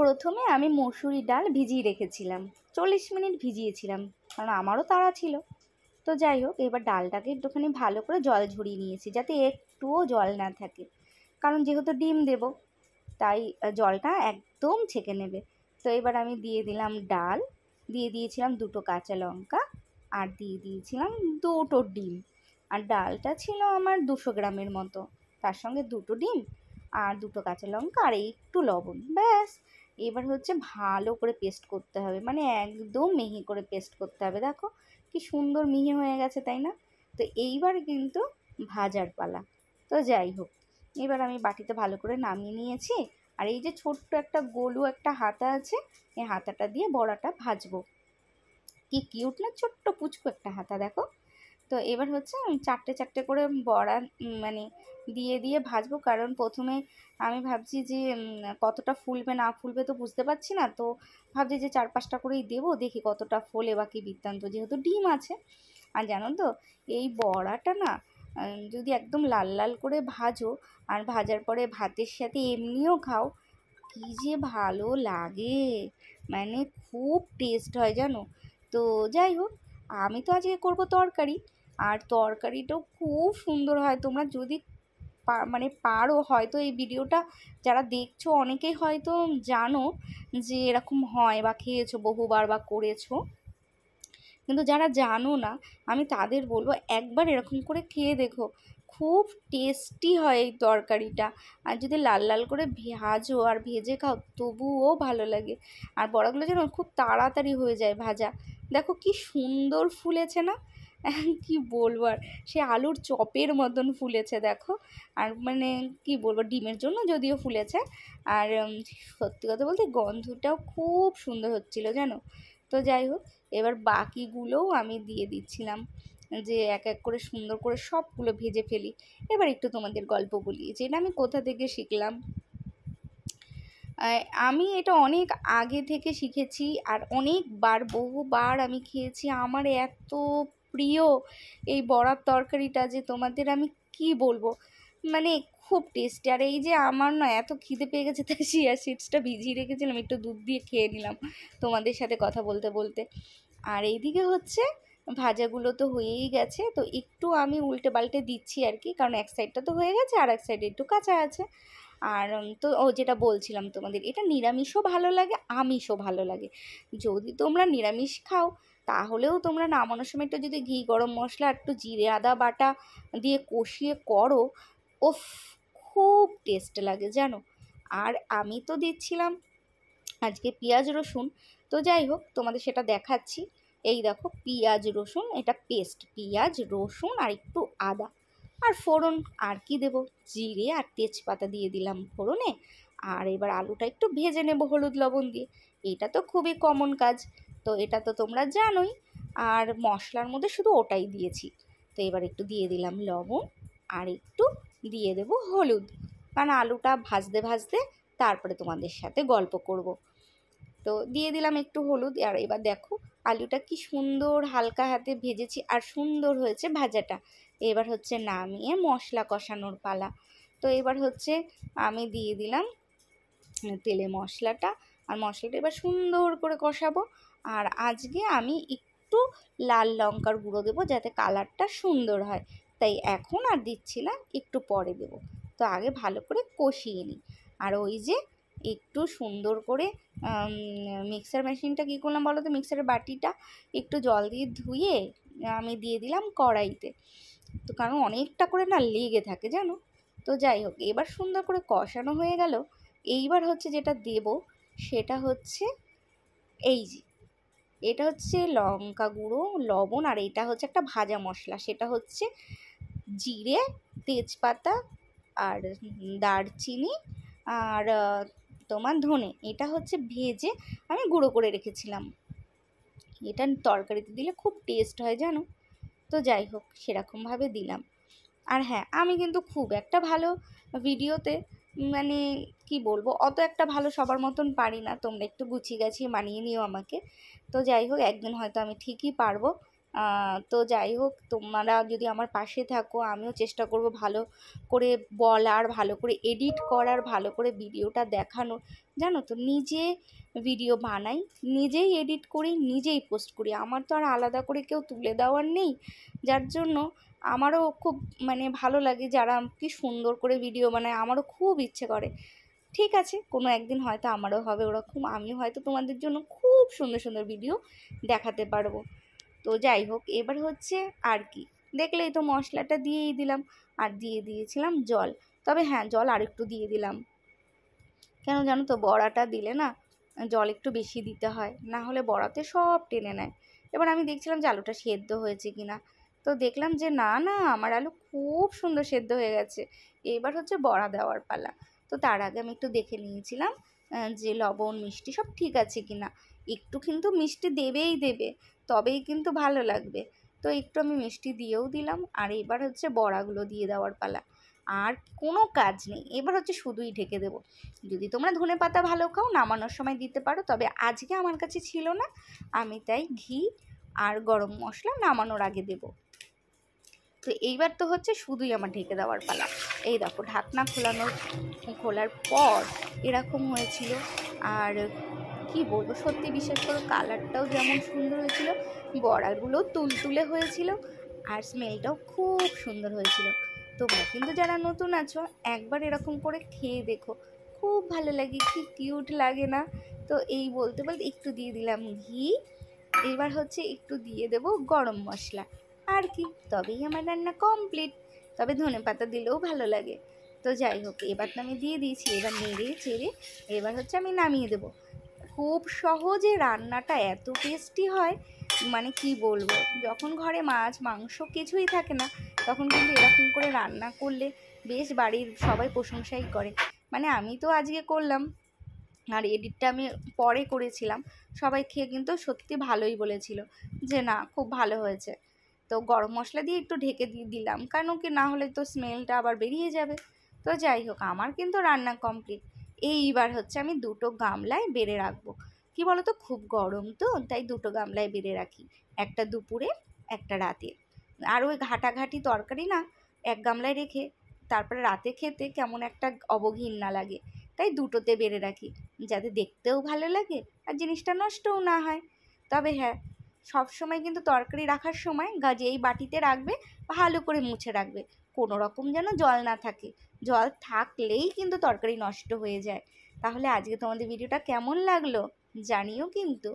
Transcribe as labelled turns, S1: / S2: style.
S1: প্রথমে আমি মসুরি ডাল ভিজিয়ে রেখেছিলাম চল্লিশ মিনিট ভিজিয়েছিলাম কারণ আমারও তাড়া ছিল তো যাই হোক এবার ডালটাকে একটুখানি ভালো করে জল ঝরিয়ে নিয়েছি যাতে একটুও জল না থাকে কারণ যেহেতু ডিম দেব তাই জলটা একদম ছেঁকে নেবে তো এবার আমি দিয়ে দিলাম ডাল দিয়ে দিয়েছিলাম দুটো কাঁচা লঙ্কা আর দিয়ে দিয়েছিলাম দুটো ডিম আর ডালটা ছিল আমার দুশো গ্রামের মতো তার সঙ্গে দুটো ডিম আর দুটো কাঁচা লঙ্কা আর একটু লবণ ব্যাস এবার হচ্ছে ভালো করে পেস্ট করতে হবে মানে একদম মিহি করে পেস্ট করতে হবে দেখো কি সুন্দর মিহি হয়ে গেছে তাই না তো এইবার কিন্তু ভাজার পালা তো যাই হোক এবার আমি বাটিতে ভালো করে নামিয়ে নিয়েছি আর এই যে ছোট্ট একটা গোলু একটা হাতা আছে এই হাতাটা দিয়ে বড়াটা ভাজবো কি কিউট না ছোট্ট পুচকু একটা হাতা দেখো তো এবার হচ্ছে আমি চারটে চারটে করে বড়া মানে দিয়ে দিয়ে ভাজবো কারণ প্রথমে আমি ভাবছি যে কতটা ফুলবে না ফুলবে তো বুঝতে পারছি না তো ভাবছি যে চার পাঁচটা করেই দেবো দেখি কতটা ফোলে বা বৃত্তান্ত যেহেতু ডিম আছে আর জানো তো এই বড়াটা না যদি একদম লাল লাল করে ভাজো আর ভাজার পরে ভাতের সাথে এমনিও খাও কী যে ভালো লাগে মানে খুব টেস্ট হয় জানো তো যাই হোক আমি তো আজকে করবো তরকারি আর তরকারিটাও খুব সুন্দর হয় তোমরা যদি মানে পারো হয়তো এই ভিডিওটা যারা দেখছো অনেকেই হয়তো জানো যে এরকম হয় বা খেয়েছো বহুবার বা করেছো কিন্তু যারা জানো না আমি তাদের বলবো একবার এরকম করে খেয়ে দেখো খুব টেস্টি হয় এই তরকারিটা আর যদি লাল লাল করে ভাজো আর ভেজে খাও তবুও ভালো লাগে আর বড়াগুলো যেন খুব তাড়াতাড়ি হয়ে যায় ভাজা দেখো কি সুন্দর ফুলেছে না কি বলবো আর সে আলুর চপের মতন ফুলেছে দেখো আর মানে কি বলবো ডিমের জন্য যদিও ফুলেছে আর সত্যি কথা বলতে গন্ধটাও খুব সুন্দর হচ্ছিল জানো তো যাই হোক এবার বাকিগুলোও আমি দিয়ে দিচ্ছিলাম যে এক এক করে সুন্দর করে সবগুলো ভেজে ফেলি এবার একটু তোমাদের গল্প বলি যেটা আমি কোথা থেকে শিখলাম আমি এটা অনেক আগে থেকে শিখেছি আর অনেকবার বহুবার আমি খেয়েছি আমার এত প্রিয় এই বড়ার তরকারিটা যে তোমাদের আমি কি বলবো মানে খুব টেস্টি আর এই যে আমার না এত খিদে পেয়ে গেছে তাই শিয়া সিডসটা ভিজিয়ে রেখেছিলাম একটু দুধ দিয়ে খেয়ে নিলাম তোমাদের সাথে কথা বলতে বলতে আর এইদিকে হচ্ছে ভাজাগুলো তো হয়েই গেছে তো একটু আমি উল্টে পাল্টে দিচ্ছি আর কি কারণ এক সাইডটা তো হয়ে গেছে আর এক সাইডে একটু কাঁচা আছে আর তো ও যেটা বলছিলাম তোমাদের এটা নিরামিষও ভালো লাগে আমিষও ভালো লাগে যদি তোমরা নিরামিষ খাও তাহলেও তোমরা নামানোর সময় একটু যদি ঘি গরম মশলা একটু জিরে আদা বাটা দিয়ে কষিয়ে করো ওফ খুব টেস্ট লাগে জানো আর আমি তো দিচ্ছিলাম আজকে পেঁয়াজ রসুন তো যাই হোক তোমাদের সেটা দেখাচ্ছি এই দেখো পেঁয়াজ রসুন এটা পেস্ট পেঁয়াজ রসুন আর একটু আদা আর ফোড়ন আর কি দেব জিরে আর তেজপাতা দিয়ে দিলাম ফোড়নে আর এবার আলুটা একটু ভেজে নেব হলুদ লবণ দিয়ে এটা তো খুবই কমন কাজ তো এটা তো তোমরা জানোই আর মশলার মধ্যে শুধু ওটাই দিয়েছি তো এবার একটু দিয়ে দিলাম লবণ আর একটু দিয়ে দেব হলুদ কারণ আলুটা ভাজতে ভাজতে তারপরে তোমাদের সাথে গল্প করব তো দিয়ে দিলাম একটু হলুদ আর এবার দেখো আলুটা কি সুন্দর হালকা হাতে ভেজেছি আর সুন্দর হয়েছে ভাজাটা এবার হচ্ছে নামিয়ে মশলা কষানোর পালা তো এবার হচ্ছে আমি দিয়ে দিলাম তেলে মশলাটা আর মশলাটা এবার সুন্দর করে কষাবো আর আজকে আমি একটু লাল লঙ্কার গুঁড়ো দেবো যাতে কালারটা সুন্দর হয় তাই এখন আর দিচ্ছি না একটু পরে দেব তো আগে ভালো করে কষিয়ে নিই আর ওই যে একটু সুন্দর করে মিক্সার মেশিনটা কী করলাম বলো তো মিক্সারের বাটিটা একটু জল দিয়ে ধুয়ে আমি দিয়ে দিলাম কড়াইতে তো কারণ অনেকটা করে না লেগে থাকে জানো তো যাই হোক এবার সুন্দর করে কষানো হয়ে গেল এইবার হচ্ছে যেটা দেব সেটা হচ্ছে এই যে এটা হচ্ছে লঙ্কা গুঁড়ো লবণ আর এটা হচ্ছে একটা ভাজা মশলা সেটা হচ্ছে জিরে তেজপাতা আর দারচিনি আর তোমার ধনে এটা হচ্ছে ভেজে আমি গুঁড়ো করে রেখেছিলাম এটা তরকারিতে দিলে খুব টেস্ট হয় জানো তো যাই হোক সেরকমভাবে দিলাম আর হ্যাঁ আমি কিন্তু খুব একটা ভালো ভিডিওতে মানে কি বলবো অত একটা ভালো সবার মতন পারি না তোমরা একটু গুছিয়ে গাছিয়ে মানিয়ে নিও আমাকে তো যাই হোক একদিন হয়তো আমি ঠিকই পারবো তো যাই হোক তোমরা যদি আমার পাশে থাকো আমিও চেষ্টা করব ভালো করে বলার ভালো করে এডিট করার ভালো করে ভিডিওটা দেখানোর জানো তো নিজে ভিডিও বানাই নিজেই এডিট করি নিজেই পোস্ট করি আমার তো আর আলাদা করে কেউ তুলে দেওয়ার নেই যার জন্য আমারও খুব মানে ভালো লাগে যারা কি সুন্দর করে ভিডিও বানায় আমারও খুব ইচ্ছে করে ঠিক আছে কোনো একদিন হয়তো আমারও হবে ওরকম আমিও হয়তো তোমাদের জন্য খুব সুন্দর সুন্দর ভিডিও দেখাতে পারবো তো যাই হোক এবার হচ্ছে আর কি দেখলেই তো মশলাটা দিয়েই দিলাম আর দিয়ে দিয়েছিলাম জল তবে হ্যাঁ জল আর একটু দিয়ে দিলাম কেন জানো তো বড়াটা দিলে না জল একটু বেশি দিতে হয় না হলে বড়াতে সব টেনে নেয় এবার আমি দেখছিলাম যে আলুটা সেদ্ধ হয়েছে কি না তো দেখলাম যে না না আমার আলু খুব সুন্দর সেদ্ধ হয়ে গেছে এবার হচ্ছে বড়া দেওয়ার পালা তো তার আগে আমি একটু দেখে নিয়েছিলাম যে লবণ মিষ্টি সব ঠিক আছে কি না একটু কিন্তু মিষ্টি দেবেই দেবে তবেই কিন্তু ভালো লাগবে তো একটু আমি মিষ্টি দিয়েও দিলাম আর এবার হচ্ছে বড়াগুলো দিয়ে দেওয়ার পালা আর কোনো কাজ নেই এবার হচ্ছে শুধুই ঢেকে দেবো যদি তোমরা ধনে পাতা ভালো খাও নামানোর সময় দিতে পারো তবে আজকে আমার কাছে ছিল না আমি তাই ঘি আর গরম মশলা নামানোর আগে দেবো তো এইবার তো হচ্ছে শুধুই আমার ঢেকে দেওয়ার পালা এই দেখো ঢাকনা খোলানোর খোলার পর এরকম হয়েছিল আর কি বলবো সত্যি বিশেষ করে কালারটাও যেমন সুন্দর হয়েছিল বড়ালগুলোও তুলতুলে হয়েছিল আর স্মেলটাও খুব সুন্দর হয়েছিল তোমরা কিন্তু যারা নতুন আছো একবার এরকম করে খেয়ে দেখো খুব ভালো লাগে কি কিউট লাগে না তো এই বলতে বলতে একটু দিয়ে দিলাম ঘি এবার হচ্ছে একটু দিয়ে দেব গরম মশলা আর কি তবেই আমার রান্না কমপ্লিট তবে ধনে পাতা দিলেও ভালো লাগে তো যাই হোক এবার তো আমি দিয়ে দিয়েছি এবার নেড়ে চেড়ে এবার হচ্ছে আমি নামিয়ে দেবো খুব সহজে রান্নাটা এত টেস্টি হয় মানে কি বলবো যখন ঘরে মাছ মাংস কিছুই থাকে না তখন কিন্তু এরকম করে রান্না করলে বেশ বাড়ির সবাই প্রশংসাই করে মানে আমি তো আজকে করলাম আর এডিটটা আমি পরে করেছিলাম সবাই খেয়ে কিন্তু সত্যি ভালোই বলেছিল যে না খুব ভালো হয়েছে তো গরম মশলা দিয়ে একটু ঢেকে দিয়ে দিলাম কেন কি না হলে তো স্মেলটা আবার বেরিয়ে যাবে তো যাই হোক আমার কিন্তু রান্না কমপ্লিট এইবার হচ্ছে আমি দুটো গামলায় বেড়ে রাখবো কি তো খুব গরম তো তাই দুটো গামলায় বেড়ে রাখি একটা দুপুরে একটা রাতে আর ওই ঘাটাঘাটি তরকারি না এক গামলায় রেখে তারপরে রাতে খেতে কেমন একটা অবঘিন্না লাগে তাই দুটোতে বেড়ে রাখি যাতে দেখতেও ভালো লাগে আর জিনিসটা নষ্টও না হয় তবে হ্যাঁ সব সময় কিন্তু তরকারি রাখার সময় গাজে এই বাটিতে রাখবে ভালো করে মুছে রাখবে কোনো রকম যেন জল না থাকে জল থাকলেই কিন্তু তরকারি নষ্ট হয়ে যায় তাহলে আজকে তোমাদের ভিডিওটা কেমন লাগলো জানিও কিন্তু